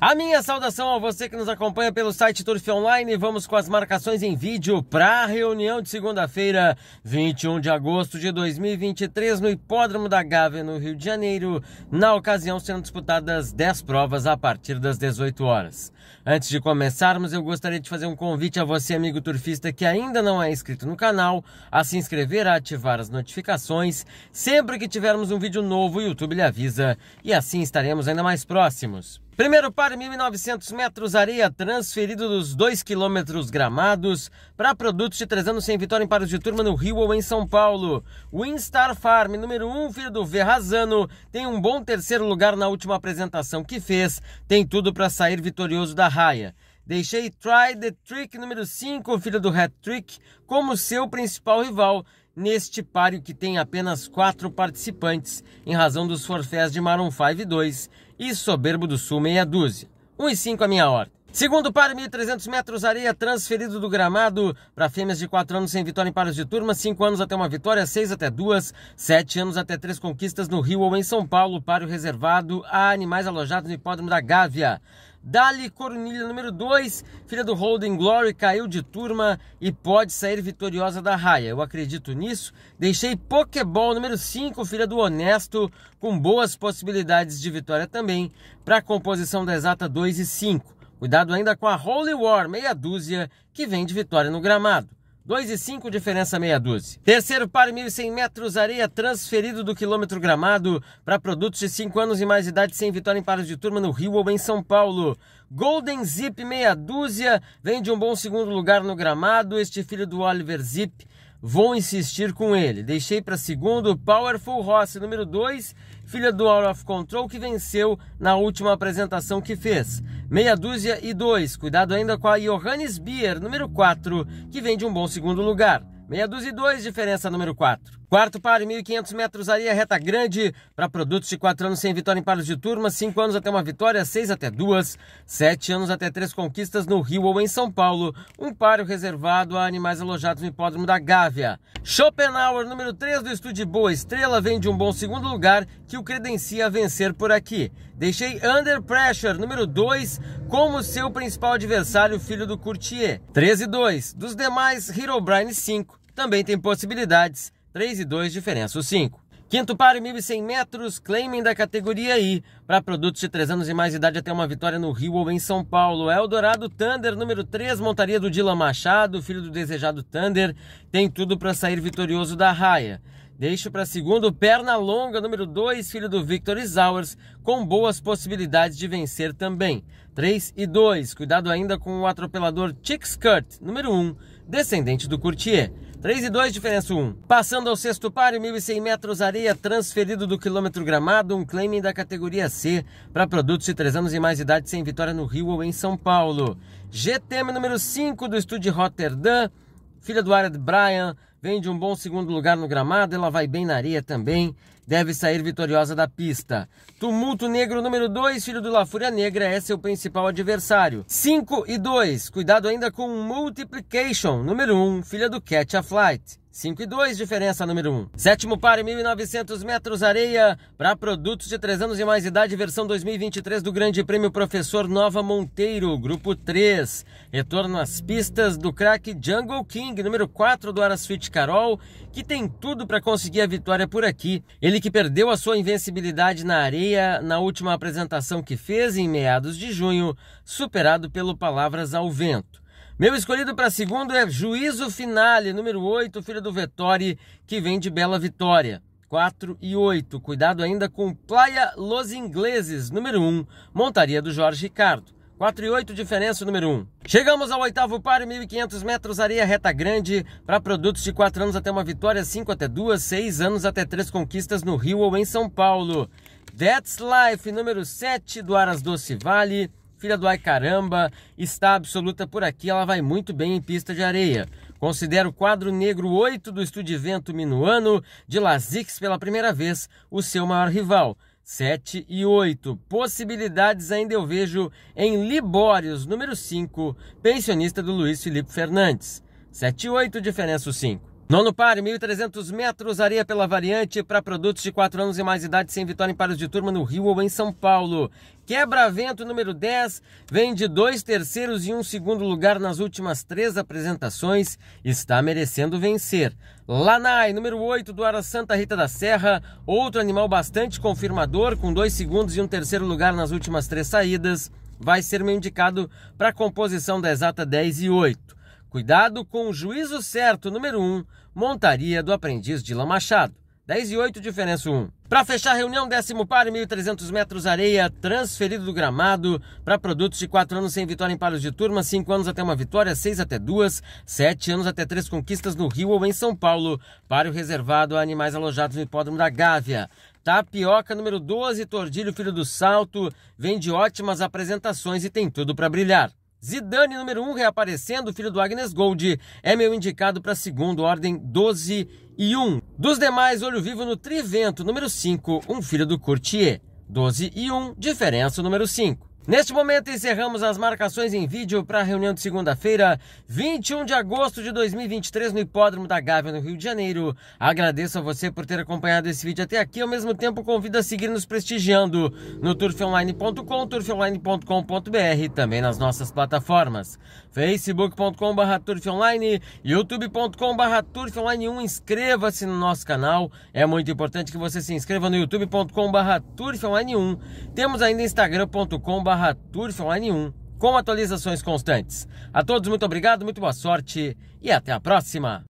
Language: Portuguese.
A minha saudação a você que nos acompanha pelo site Turf Online. Vamos com as marcações em vídeo para a reunião de segunda-feira, 21 de agosto de 2023, no Hipódromo da Gávea, no Rio de Janeiro. Na ocasião, serão disputadas 10 provas a partir das 18 horas. Antes de começarmos, eu gostaria de fazer um convite a você, amigo turfista que ainda não é inscrito no canal, a se inscrever, a ativar as notificações. Sempre que tivermos um vídeo novo, o YouTube lhe avisa e assim estaremos ainda mais próximos. Primeiro par 1.900 metros areia transferido dos 2 quilômetros gramados para produtos de 3 anos sem vitória em paros de turma no Rio ou em São Paulo. Winstar Farm, número 1, um, filho do Verrazano, tem um bom terceiro lugar na última apresentação que fez, tem tudo para sair vitorioso da raia. Deixei Try the Trick número 5, filho do Hat Trick, como seu principal rival neste páreo que tem apenas quatro participantes, em razão dos forfés de Maroon 5 e 2 e Soberbo do Sul, meia dúzia. 1,5 a minha ordem. Segundo par, 1.300 metros, areia transferido do gramado para fêmeas de 4 anos sem vitória em pares de turma, 5 anos até uma vitória, 6 até 2, 7 anos até 3 conquistas no Rio ou em São Paulo, páreo reservado a animais alojados no hipódromo da Gávea. Dali Coronilha, número 2, filha do Holden Glory, caiu de turma e pode sair vitoriosa da raia. Eu acredito nisso. Deixei Pokéball, número 5, filha do Honesto, com boas possibilidades de vitória também, para a composição da exata 2 e 5. Cuidado ainda com a Holy War, meia dúzia, que vem de vitória no gramado. 2,5 diferença meia dúzia. Terceiro par 1.100 metros, areia transferido do quilômetro gramado para produtos de 5 anos e mais idade sem vitória em pares de turma no Rio ou em São Paulo. Golden Zip meia dúzia, vem de um bom segundo lugar no gramado, este filho do Oliver Zip Vou insistir com ele. Deixei para segundo Powerful Rossi, número 2, filha do Out of Control, que venceu na última apresentação que fez. Meia dúzia e dois. Cuidado ainda com a Johannes Bier, número 4, que vem de um bom segundo lugar. Meia dúzia e dois, diferença número 4. Quarto paro, 1.500 metros, areia reta grande para produtos de 4 anos sem vitória em paros de turma, 5 anos até uma vitória, 6 até 2, 7 anos até 3 conquistas no Rio ou em São Paulo. Um paro reservado a animais alojados no hipódromo da Gávea. Schopenhauer, número 3 do Estúdio Boa Estrela, vem de um bom segundo lugar que o credencia a vencer por aqui. Deixei Under Pressure, número 2, como seu principal adversário, filho do Courtier. 13-2. Dos demais, Herobrine 5 também tem possibilidades 3 e 2, diferença o 5. Quinto par, 1.100 metros, claiming da categoria I. Para produtos de 3 anos e mais de idade até uma vitória no Rio ou em São Paulo. Eldorado é Thunder, número 3, montaria do Dylan Machado, filho do desejado Thunder. Tem tudo para sair vitorioso da raia. Deixo para segundo, perna longa, número 2, filho do Victor Isauers, com boas possibilidades de vencer também. 3 e 2, cuidado ainda com o atropelador Chick Skirt, número 1. Um descendente do Courtier. 3 e 2, diferença 1. Passando ao sexto par, 1.100 metros, areia transferido do quilômetro gramado, um claiming da categoria C para produtos de 3 anos e mais de idade sem vitória no Rio ou em São Paulo. GTM número 5 do Estúdio Rotterdam, Filha do área de Brian, vem de um bom segundo lugar no gramado, ela vai bem na areia também, deve sair vitoriosa da pista. Tumulto Negro número 2, filho do La Fúria Negra, é seu principal adversário. 5 e 2, cuidado ainda com Multiplication, número 1, um, filha do Catch a Flight. 5 e 2, diferença número 1. Sétimo par, 1.900 metros areia para produtos de 3 anos e mais idade, versão 2023 do Grande Prêmio Professor Nova Monteiro, grupo 3. Retorno às pistas do craque Jungle King, número 4 do Arasfit Carol, que tem tudo para conseguir a vitória por aqui. Ele que perdeu a sua invencibilidade na areia na última apresentação que fez em meados de junho, superado pelo Palavras ao Vento. Meu escolhido para segundo é Juízo Finale, número 8, filho do Vettori, que vem de Bela Vitória. 4 e 8. Cuidado ainda com Playa Los Ingleses, número 1, montaria do Jorge Ricardo. 4 e 8, diferença número 1. Chegamos ao oitavo par, 1.500 metros, areia reta grande, para produtos de 4 anos até uma vitória, 5 até 2, 6 anos até 3 conquistas no Rio ou em São Paulo. That's Life, número 7 do Aras Doce Vale, filha do ai caramba, está absoluta por aqui, ela vai muito bem em pista de areia. Considero o quadro negro 8 do Estúdio Vento Minuano de Lazix pela primeira vez o seu maior rival. 7 e 8. Possibilidades ainda eu vejo em Libórios, número 5, pensionista do Luiz Felipe Fernandes. 7 e 8, diferença 5. Nono par, 1.300 metros, areia pela variante para produtos de 4 anos e mais idade sem vitória em paros de turma no Rio ou em São Paulo. Quebra-vento número 10 vem de dois terceiros e um segundo lugar nas últimas três apresentações. Está merecendo vencer. Lanai, número 8 do Ara Santa Rita da Serra, outro animal bastante confirmador, com dois segundos e um terceiro lugar nas últimas três saídas, vai ser meu indicado para a composição da exata 10 e 8. Cuidado com o juízo certo, número 1, um, montaria do aprendiz Dilan Machado. 10 e 8, diferença 1. Para fechar a reunião, décimo par, 1.300 metros areia, transferido do gramado para produtos de 4 anos sem vitória em paros de turma, 5 anos até uma vitória, 6 até duas, 7 anos até três conquistas no Rio ou em São Paulo. Páreo reservado a animais alojados no hipódromo da Gávea. Tapioca número 12, Tordilho Filho do Salto, vem de ótimas apresentações e tem tudo para brilhar. Zidane, número 1, um, reaparecendo, filho do Agnes Gold, é meu indicado para segundo, ordem 12 e 1. Dos demais, olho vivo no Trivento, número 5, um filho do Courtier, 12 e 1, diferença número 5. Neste momento, encerramos as marcações em vídeo para a reunião de segunda-feira, 21 de agosto de 2023, no Hipódromo da Gávea, no Rio de Janeiro. Agradeço a você por ter acompanhado esse vídeo até aqui. Ao mesmo tempo, convido a seguir nos prestigiando no turfonline.com, turfonline.com.br, também nas nossas plataformas facebook.com.br turfonline, youtube.com.br turfonline1. Inscreva-se no nosso canal, é muito importante que você se inscreva no youtube.com.br turfonline1. Temos ainda instagram.com.br barra Tours Online 1, com atualizações constantes. A todos, muito obrigado, muito boa sorte e até a próxima!